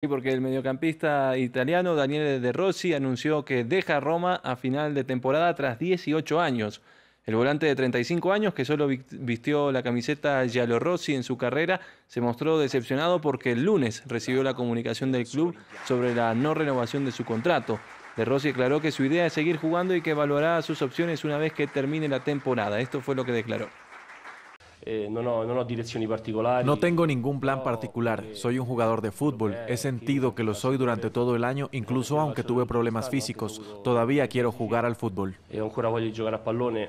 Sí, porque el mediocampista italiano Daniele De Rossi anunció que deja Roma a final de temporada tras 18 años. El volante de 35 años, que solo vistió la camiseta Rossi en su carrera, se mostró decepcionado porque el lunes recibió la comunicación del club sobre la no renovación de su contrato. De Rossi declaró que su idea es seguir jugando y que evaluará sus opciones una vez que termine la temporada. Esto fue lo que declaró. Eh, no, no tengo ningún plan particular. Eh, soy un jugador de fútbol. He sentido que lo soy durante todo el año, incluso aunque tuve problemas físicos. Todavía quiero jugar al fútbol. Eh,